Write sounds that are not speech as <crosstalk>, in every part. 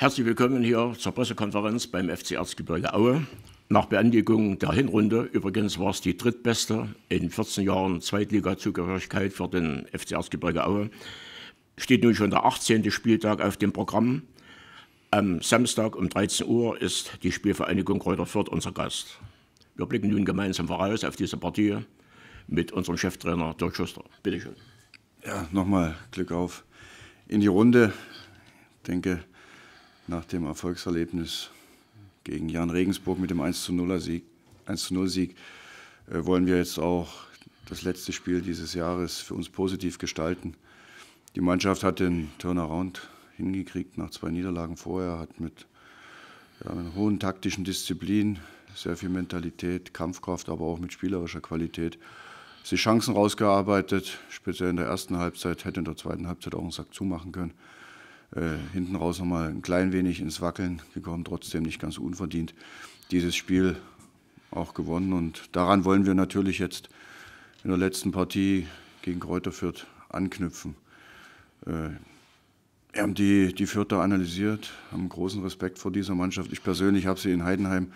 Herzlich willkommen hier zur Pressekonferenz beim FC Erzgebirge Aue. Nach Beendigung der Hinrunde, übrigens war es die drittbeste in 14 Jahren Zweitliga-Zugehörigkeit für den FC Erzgebirge Aue, steht nun schon der 18. Spieltag auf dem Programm. Am Samstag um 13 Uhr ist die Spielvereinigung Kräuter Fürth unser Gast. Wir blicken nun gemeinsam voraus auf diese Partie mit unserem Cheftrainer Dirk Schuster. Bitte schön. Ja, nochmal Glück auf in die Runde. Ich denke, nach dem Erfolgserlebnis gegen Jan Regensburg mit dem 10 Sieg, 1 Sieg äh, wollen wir jetzt auch das letzte Spiel dieses Jahres für uns positiv gestalten. Die Mannschaft hat den Turnaround hingekriegt nach zwei Niederlagen vorher, hat mit ja, einer hohen taktischen Disziplin, sehr viel Mentalität, Kampfkraft, aber auch mit spielerischer Qualität sich Chancen rausgearbeitet. Speziell in der ersten Halbzeit hätte in der zweiten Halbzeit auch einen Sack zumachen können äh, hinten raus nochmal ein klein wenig ins Wackeln gekommen, trotzdem nicht ganz unverdient dieses Spiel auch gewonnen. Und daran wollen wir natürlich jetzt in der letzten Partie gegen Kräuter Fürth anknüpfen. Äh, wir haben die, die Fürther analysiert, haben großen Respekt vor dieser Mannschaft. Ich persönlich habe sie in Heidenheim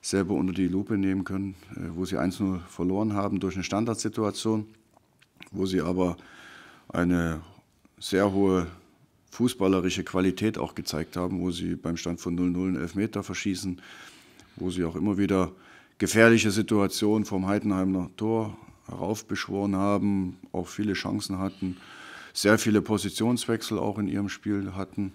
selber unter die Lupe nehmen können, äh, wo sie 1-0 verloren haben durch eine Standardsituation, wo sie aber eine sehr hohe fußballerische Qualität auch gezeigt haben, wo sie beim Stand von 0-0 einen Elfmeter verschießen, wo sie auch immer wieder gefährliche Situationen vom Heidenheimer Tor heraufbeschworen haben, auch viele Chancen hatten, sehr viele Positionswechsel auch in ihrem Spiel hatten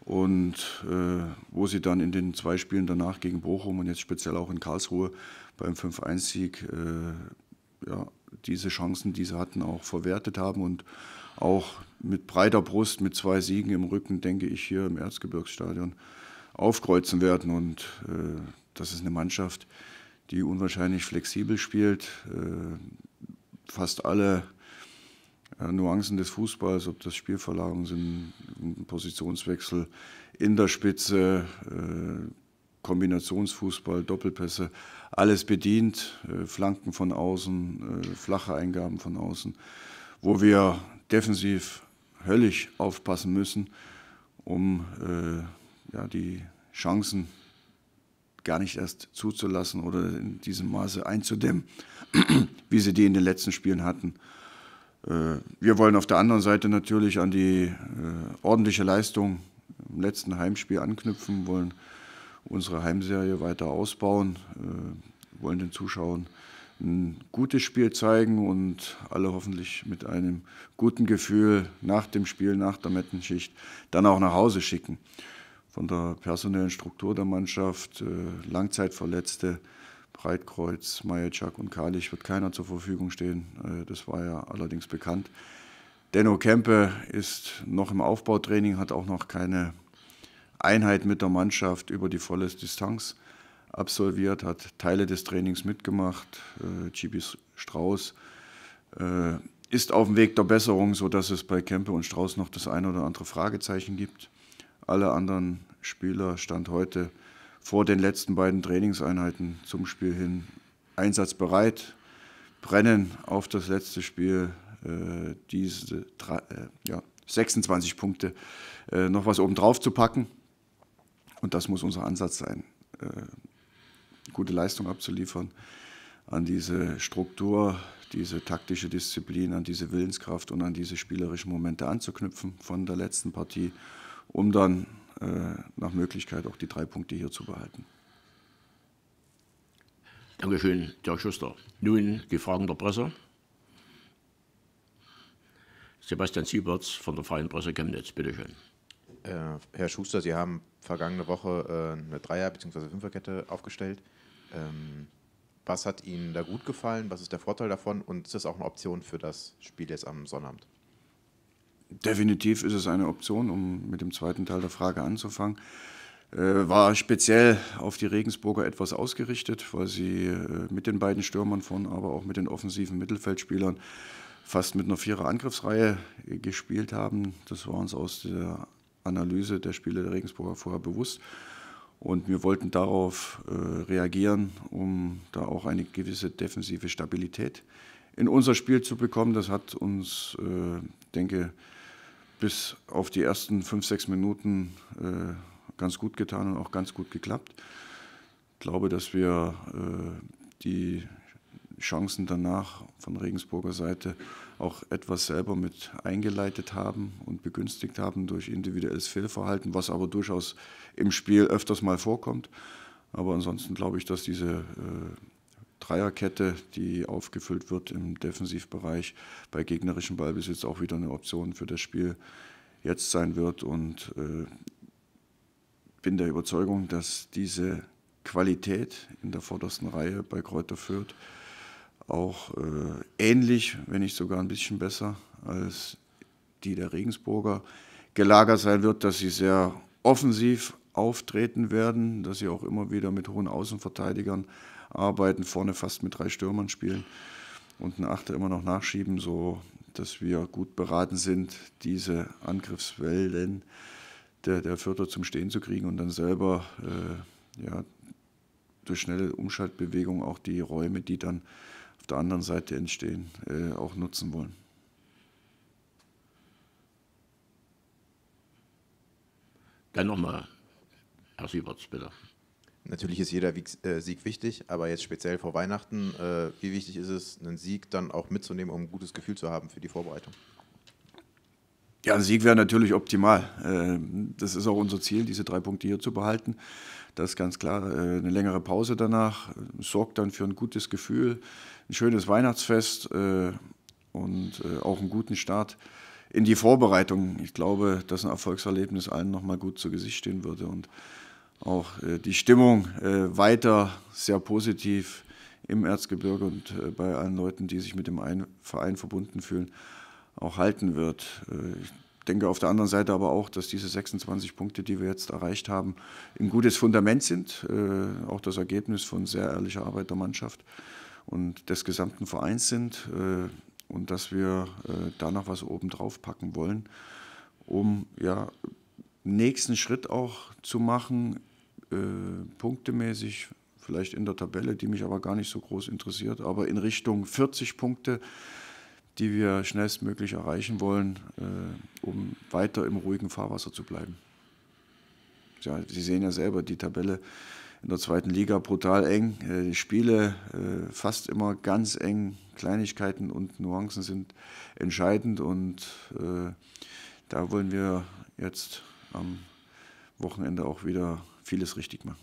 und äh, wo sie dann in den zwei Spielen danach gegen Bochum und jetzt speziell auch in Karlsruhe beim 5-1-Sieg äh, ja, diese Chancen, die sie hatten, auch verwertet haben und auch mit breiter Brust, mit zwei Siegen im Rücken, denke ich, hier im Erzgebirgsstadion aufkreuzen werden. Und äh, das ist eine Mannschaft, die unwahrscheinlich flexibel spielt, äh, fast alle äh, Nuancen des Fußballs, ob das Spielverlagerungen sind, Positionswechsel in der Spitze, äh, Kombinationsfußball, Doppelpässe, alles bedient, äh, Flanken von außen, äh, flache Eingaben von außen, wo wir defensiv höllisch aufpassen müssen, um äh, ja, die Chancen gar nicht erst zuzulassen oder in diesem Maße einzudämmen, <clears throat> wie sie die in den letzten Spielen hatten. Äh, wir wollen auf der anderen Seite natürlich an die äh, ordentliche Leistung im letzten Heimspiel anknüpfen, wollen unsere Heimserie weiter ausbauen, äh, wollen den Zuschauern ein gutes Spiel zeigen und alle hoffentlich mit einem guten Gefühl nach dem Spiel, nach der Mettenschicht, dann auch nach Hause schicken. Von der personellen Struktur der Mannschaft, äh, Langzeitverletzte, Breitkreuz, Majeczak und Kalich wird keiner zur Verfügung stehen. Äh, das war ja allerdings bekannt. Denno Kempe ist noch im Aufbautraining, hat auch noch keine Einheit mit der Mannschaft über die volle Distanz absolviert, hat Teile des Trainings mitgemacht, äh, Chibi Strauß. Äh, ist auf dem Weg der Besserung, sodass es bei Kempe und Strauß noch das ein oder andere Fragezeichen gibt. Alle anderen Spieler stand heute vor den letzten beiden Trainingseinheiten zum Spiel hin einsatzbereit, brennen auf das letzte Spiel, äh, diese drei, äh, ja, 26 Punkte äh, noch was obendrauf zu packen. Und das muss unser Ansatz sein. Äh, gute Leistung abzuliefern, an diese Struktur, diese taktische Disziplin, an diese Willenskraft und an diese spielerischen Momente anzuknüpfen von der letzten Partie, um dann äh, nach Möglichkeit auch die drei Punkte hier zu behalten. Dankeschön, Dirk Schuster. Nun die Fragen der Presse. Sebastian Sieberts von der Freien Presse Chemnitz, bitteschön. Äh, Herr Schuster, Sie haben vergangene Woche äh, eine Dreier- bzw. Fünferkette aufgestellt. Ähm, was hat Ihnen da gut gefallen? Was ist der Vorteil davon? Und ist das auch eine Option für das Spiel jetzt am Sonnabend? Definitiv ist es eine Option, um mit dem zweiten Teil der Frage anzufangen. Äh, war speziell auf die Regensburger etwas ausgerichtet, weil sie äh, mit den beiden Stürmern von, aber auch mit den offensiven Mittelfeldspielern fast mit einer Vierer-Angriffsreihe äh, gespielt haben. Das war uns aus der Analyse der Spiele der Regensburger vorher bewusst. Und wir wollten darauf äh, reagieren, um da auch eine gewisse defensive Stabilität in unser Spiel zu bekommen. Das hat uns, äh, denke bis auf die ersten fünf, sechs Minuten äh, ganz gut getan und auch ganz gut geklappt. Ich glaube, dass wir äh, die Chancen danach von Regensburger Seite auch etwas selber mit eingeleitet haben und begünstigt haben durch individuelles Fehlverhalten, was aber durchaus im Spiel öfters mal vorkommt. Aber ansonsten glaube ich, dass diese äh, Dreierkette, die aufgefüllt wird im Defensivbereich bei gegnerischem Ballbesitz, auch wieder eine Option für das Spiel jetzt sein wird. Und äh, bin der Überzeugung, dass diese Qualität in der vordersten Reihe bei Kräuter führt auch äh, ähnlich, wenn nicht sogar ein bisschen besser als die der Regensburger, gelagert sein wird, dass sie sehr offensiv auftreten werden, dass sie auch immer wieder mit hohen Außenverteidigern arbeiten, vorne fast mit drei Stürmern spielen und einen Achter immer noch nachschieben, so dass wir gut beraten sind, diese Angriffswellen der, der Vierter zum Stehen zu kriegen und dann selber äh, ja, durch schnelle Umschaltbewegungen auch die Räume, die dann auf der anderen Seite entstehen, äh, auch nutzen wollen. Dann nochmal, Herr Sieberts, bitte. Natürlich ist jeder äh, Sieg wichtig, aber jetzt speziell vor Weihnachten, äh, wie wichtig ist es, einen Sieg dann auch mitzunehmen, um ein gutes Gefühl zu haben für die Vorbereitung? Ja, ein Sieg wäre natürlich optimal. Ähm, das ist auch unser Ziel, diese drei Punkte hier zu behalten. Das ist ganz klar. Äh, eine längere Pause danach äh, sorgt dann für ein gutes Gefühl, ein schönes Weihnachtsfest äh, und auch einen guten Start in die Vorbereitung. Ich glaube, dass ein Erfolgserlebnis allen nochmal gut zu Gesicht stehen würde und auch die Stimmung weiter sehr positiv im Erzgebirge und bei allen Leuten, die sich mit dem Verein verbunden fühlen, auch halten wird. Ich denke auf der anderen Seite aber auch, dass diese 26 Punkte, die wir jetzt erreicht haben, ein gutes Fundament sind, äh, auch das Ergebnis von sehr ehrlicher Arbeit der Mannschaft und des gesamten Vereins sind äh, und dass wir äh, da noch was obendrauf packen wollen, um ja nächsten Schritt auch zu machen, äh, punktemäßig vielleicht in der Tabelle, die mich aber gar nicht so groß interessiert, aber in Richtung 40 Punkte die wir schnellstmöglich erreichen wollen, äh, um weiter im ruhigen Fahrwasser zu bleiben. Ja, Sie sehen ja selber die Tabelle in der zweiten Liga brutal eng. Äh, die Spiele äh, fast immer ganz eng. Kleinigkeiten und Nuancen sind entscheidend und äh, da wollen wir jetzt am Wochenende auch wieder vieles richtig machen.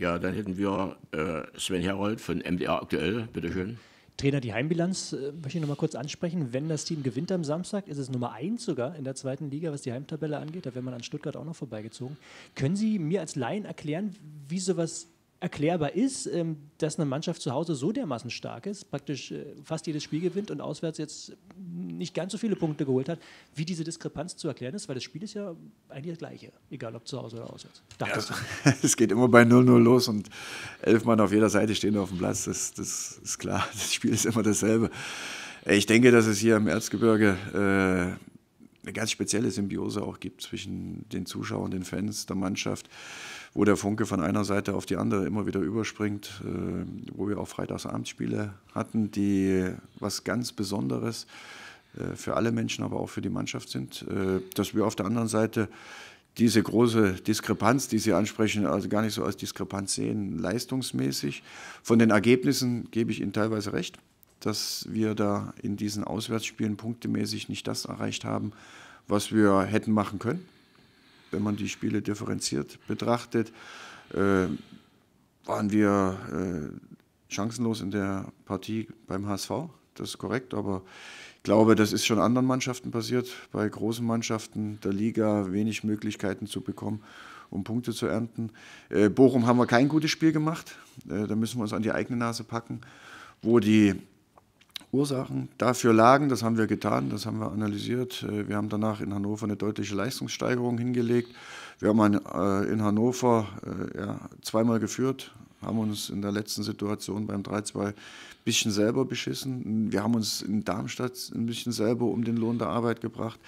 Ja, dann hätten wir äh, Sven Herold von MDR aktuell, Bitte schön. Trainer, die Heimbilanz äh, möchte ich nochmal kurz ansprechen. Wenn das Team gewinnt am Samstag, ist es Nummer 1 sogar in der zweiten Liga, was die Heimtabelle angeht. Da wäre man an Stuttgart auch noch vorbeigezogen. Können Sie mir als Laien erklären, wie sowas erklärbar ist, ähm, dass eine Mannschaft zu Hause so dermaßen stark ist, praktisch äh, fast jedes Spiel gewinnt und auswärts jetzt nicht ganz so viele Punkte geholt hat, wie diese Diskrepanz zu erklären ist, weil das Spiel ist ja eigentlich das gleiche, egal ob zu Hause oder auswärts. Dachtest ja, <laughs> es geht immer bei 0-0 los und elf Mann auf jeder Seite stehen auf dem Platz, das, das ist klar, <laughs> das Spiel ist immer dasselbe. Äh, ich denke, dass es hier im Erzgebirge äh, eine ganz spezielle Symbiose auch gibt zwischen den Zuschauern, den Fans, der Mannschaft wo der Funke von einer Seite auf die andere immer wieder überspringt, äh, wo wir auch Freitagsabendspiele hatten, die was ganz Besonderes äh, für alle Menschen, aber auch für die Mannschaft sind, äh, dass wir auf der anderen Seite diese große Diskrepanz, die Sie ansprechen, also gar nicht so als Diskrepanz sehen, leistungsmäßig. Von den Ergebnissen gebe ich Ihnen teilweise recht, dass wir da in diesen Auswärtsspielen punktemäßig nicht das erreicht haben, was wir hätten machen können wenn man die Spiele differenziert betrachtet, äh, waren wir äh, chancenlos in der Partie beim HSV. Das ist korrekt, aber ich glaube, das ist schon anderen Mannschaften passiert, bei großen Mannschaften der Liga wenig Möglichkeiten zu bekommen, um Punkte zu ernten. Äh, Bochum haben wir kein gutes Spiel gemacht, äh, da müssen wir uns an die eigene Nase packen, wo die Ursachen dafür lagen. Das haben wir getan, das haben wir analysiert. Äh, wir haben danach in Hannover eine deutliche Leistungssteigerung hingelegt. Wir haben äh, in Hannover äh, ja, zweimal geführt, haben uns in der letzten Situation beim 3-2 ein bisschen selber beschissen. Wir haben uns in Darmstadt ein bisschen selber um den Lohn der Arbeit gebracht.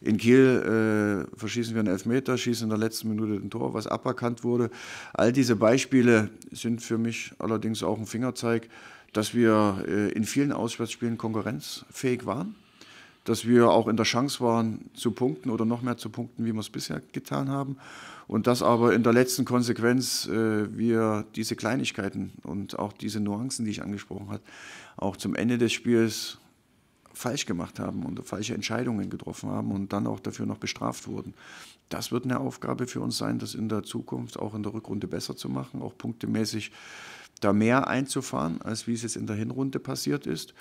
In Kiel äh, verschießen wir einen Elfmeter, schießen in der letzten Minute ein Tor, was aberkannt wurde. All diese Beispiele sind für mich allerdings auch ein Fingerzeig dass wir äh, in vielen Auswärtsspielen konkurrenzfähig waren, dass wir auch in der Chance waren, zu punkten oder noch mehr zu punkten, wie wir es bisher getan haben. Und dass aber in der letzten Konsequenz äh, wir diese Kleinigkeiten und auch diese Nuancen, die ich angesprochen habe, auch zum Ende des Spiels falsch gemacht haben und falsche Entscheidungen getroffen haben und dann auch dafür noch bestraft wurden. Das wird eine Aufgabe für uns sein, das in der Zukunft auch in der Rückrunde besser zu machen, auch punktemäßig äh, da mehr einzufahren, als wie es jetzt in der Hinrunde passiert ist.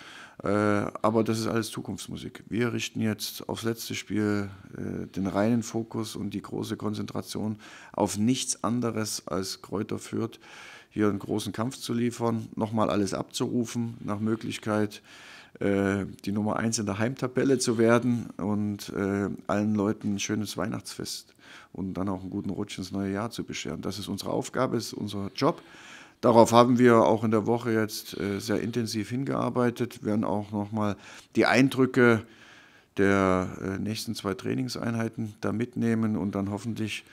Äh, aber das ist alles Zukunftsmusik. Wir richten jetzt aufs letzte Spiel äh, den reinen Fokus und die große Konzentration auf nichts anderes als Kräuter führt, hier einen großen Kampf zu liefern, nochmal alles abzurufen, nach Möglichkeit äh, die Nummer eins in der Heimtabelle zu werden und äh, allen Leuten ein schönes Weihnachtsfest und dann auch einen guten Rutsch ins neue Jahr zu bescheren. Das ist unsere Aufgabe, das ist unser Job. Darauf haben wir auch in der Woche jetzt äh, sehr intensiv hingearbeitet, wir werden auch nochmal die Eindrücke der äh, nächsten zwei Trainingseinheiten da mitnehmen und dann hoffentlich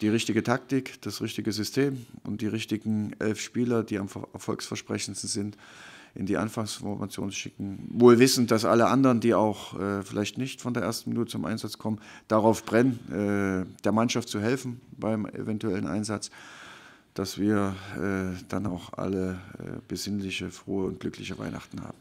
die richtige Taktik, das richtige System und die richtigen elf Spieler, die am erfolgsversprechendsten sind, in die Anfangsformation schicken. Wohl wissend, dass alle anderen, die auch äh, vielleicht nicht von der ersten Minute zum Einsatz kommen, darauf brennen, äh, der Mannschaft zu helfen beim eventuellen Einsatz dass wir äh, dann auch alle äh, besinnliche, frohe und glückliche Weihnachten haben.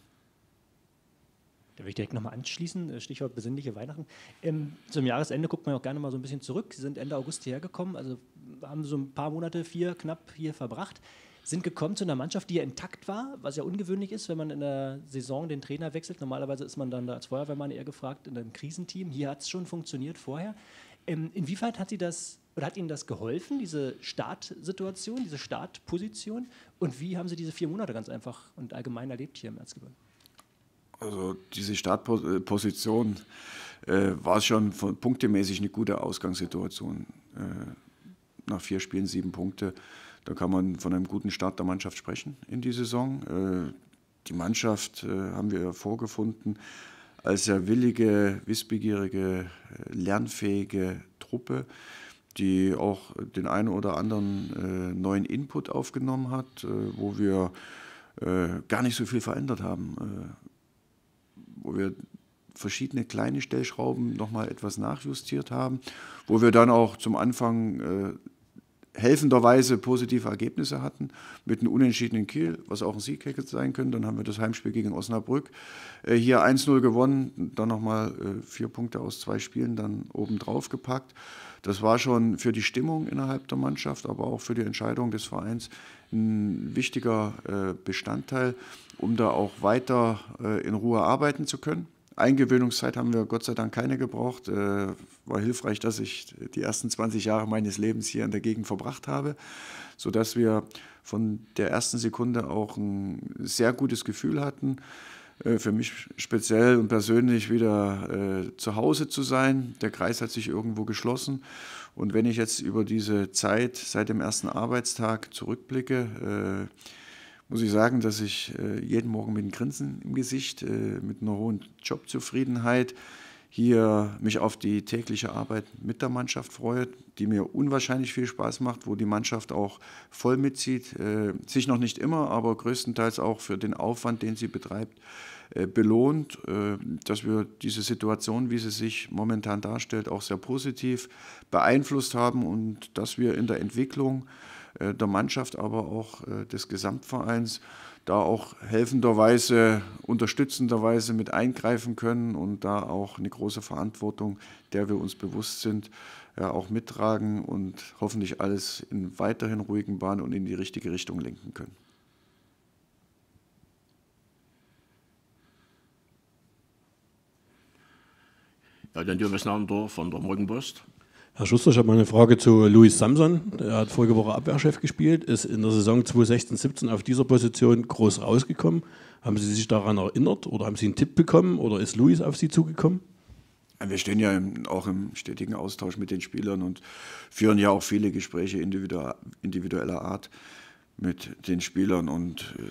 Da will ich direkt nochmal anschließen, äh, Stichwort besinnliche Weihnachten. Ähm, zum Jahresende guckt man auch gerne mal so ein bisschen zurück. Sie sind Ende August hierher gekommen, also haben so ein paar Monate, vier knapp hier verbracht sind gekommen zu einer Mannschaft, die ja intakt war, was ja ungewöhnlich ist, wenn man in der Saison den Trainer wechselt. Normalerweise ist man dann da als Feuerwehrmann eher gefragt in einem Krisenteam. Hier hat es schon funktioniert vorher. Ähm, inwieweit hat Sie das oder hat Ihnen das geholfen, diese Startsituation, diese Startposition? Und wie haben Sie diese vier Monate ganz einfach und allgemein erlebt hier im Erzgebirge? Also diese Startposition äh, war schon von, punktemäßig eine gute Ausgangssituation. Äh, nach vier Spielen sieben Punkte, da kann man von einem guten Start der Mannschaft sprechen in die Saison. Äh, die Mannschaft äh, haben wir vorgefunden als sehr willige, wissbegierige, äh, lernfähige Truppe die auch den einen oder anderen äh, neuen Input aufgenommen hat, äh, wo wir äh, gar nicht so viel verändert haben, wo wir verschiedene kleine Stellschrauben nochmal etwas nachjustiert haben, wo wir dann auch zum Anfang helfenderweise positive Ergebnisse hatten, mit einem unentschiedenen Kiel, was auch ein Sieg hätte sein können. Dann haben wir das Heimspiel gegen Osnabrück äh, hier 1-0 gewonnen, dann nochmal äh, vier Punkte aus zwei Spielen dann obendrauf gepackt. Das war schon für die Stimmung innerhalb der Mannschaft, aber auch für die Entscheidung des Vereins ein wichtiger äh, Bestandteil, um da auch weiter in Ruhe arbeiten zu können. Eingewöhnungszeit haben wir Gott sei Dank keine gebraucht. Äh, war hilfreich, dass ich die ersten 20 Jahre meines Lebens hier in der Gegend verbracht habe, sodass wir von der ersten Sekunde auch ein sehr gutes Gefühl hatten, äh, für mich speziell und persönlich wieder äh, zu Hause zu sein. Der Kreis hat sich irgendwo geschlossen. Und wenn ich jetzt über diese Zeit seit dem ersten Arbeitstag zurückblicke, muss ich sagen, dass ich äh, jeden Morgen mit einem Grinsen im Gesicht, äh, mit einer hohen Jobzufriedenheit hier mich auf die tägliche Arbeit mit der Mannschaft freue, die mir unwahrscheinlich viel Spaß macht, wo die Mannschaft auch voll mitzieht, äh, sich noch nicht immer, aber größtenteils auch für den Aufwand, den sie betreibt, belohnt, dass wir diese Situation, wie sie sich momentan darstellt, auch sehr positiv beeinflusst haben und dass wir in der Entwicklung äh, der Mannschaft, aber auch äh, des Gesamtvereins, da auch helfenderweise, unterstützenderweise mit eingreifen können und da auch eine große Verantwortung, der wir uns bewusst sind, ja, auch mittragen und hoffentlich alles in weiterhin ruhigen Bahnen und in die richtige Richtung lenken können. Ja, dann Jürgen Nahrendorf von der Morgenpost. Herr Schuster, ich habe mal eine Frage zu Louis Samson. Er hat vorige Woche Abwehrchef gespielt, ist in der Saison 2016-17 auf dieser Position groß rausgekommen. Haben Sie sich daran erinnert oder haben Sie einen Tipp bekommen oder ist Louis auf Sie zugekommen? Wir stehen ja auch im stetigen Austausch mit den Spielern und führen ja auch viele Gespräche individueller Art mit den Spielern. Und äh,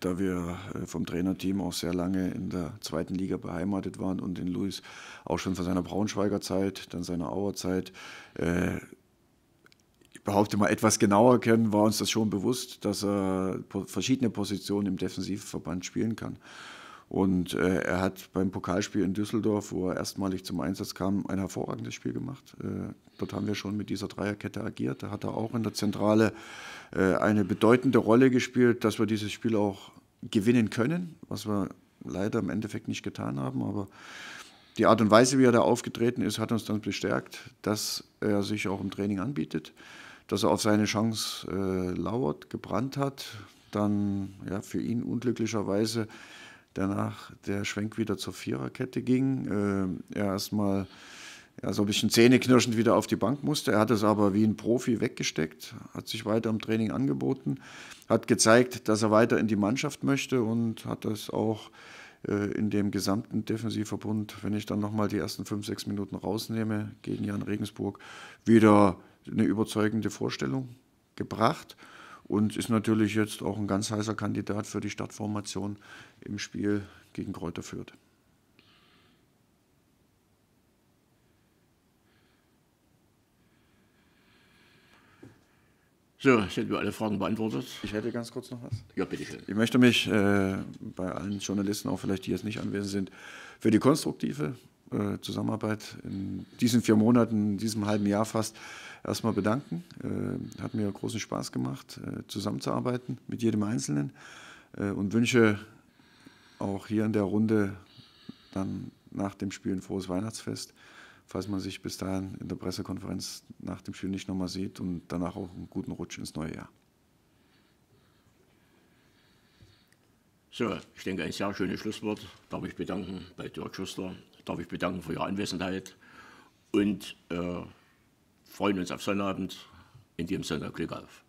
da wir äh, vom Trainerteam auch sehr lange in der zweiten Liga beheimatet waren und den Luis auch schon von seiner Braunschweiger Zeit, dann seiner Auerzeit, äh, ich behaupte mal etwas genauer kennen, war uns das schon bewusst, dass er verschiedene Positionen im Defensivverband spielen kann. Und äh, er hat beim Pokalspiel in Düsseldorf, wo er erstmalig zum Einsatz kam, ein hervorragendes Spiel gemacht. Äh, dort haben wir schon mit dieser Dreierkette agiert. Da hat er auch in der Zentrale äh, eine bedeutende Rolle gespielt, dass wir dieses Spiel auch gewinnen können, was wir leider im Endeffekt nicht getan haben. Aber die Art und Weise, wie er da aufgetreten ist, hat uns dann bestärkt, dass er sich auch im Training anbietet, dass er auf seine Chance äh, lauert, gebrannt hat. Dann ja, für ihn unglücklicherweise danach der Schwenk wieder zur Viererkette ging. Äh, Erstmal ja, so ein bisschen zähneknirschend wieder auf die Bank musste. Er hat es aber wie ein Profi weggesteckt, hat sich weiter im Training angeboten, hat gezeigt, dass er weiter in die Mannschaft möchte und hat das auch äh, in dem gesamten Defensivverbund, wenn ich dann nochmal die ersten fünf, sechs Minuten rausnehme gegen Jan Regensburg, wieder eine überzeugende Vorstellung gebracht und ist natürlich jetzt auch ein ganz heißer Kandidat für die Startformation im Spiel gegen Kräuter Fürth. So, sind wir alle Fragen beantwortet? Ich hätte ganz kurz noch was. Ja, bitte schön. Ich möchte mich äh, bei allen Journalisten, auch vielleicht die jetzt nicht anwesend sind, für die konstruktive äh, Zusammenarbeit in diesen vier Monaten, in diesem halben Jahr fast erstmal bedanken. Äh, hat mir großen Spaß gemacht, äh, zusammenzuarbeiten mit jedem Einzelnen äh, und wünsche auch hier in der Runde dann nach dem Spiel ein frohes Weihnachtsfest, falls man sich bis dahin in der Pressekonferenz nach dem Spiel nicht nochmal sieht und danach auch einen guten Rutsch ins neue Jahr. So, ich denke, ein sehr schönes Schlusswort. Darf ich bedanken bei Dirk Schuster, darf ich bedanken für Ihre Anwesenheit und äh freuen uns auf Sonnabend. In dem Sinne, Glück auf.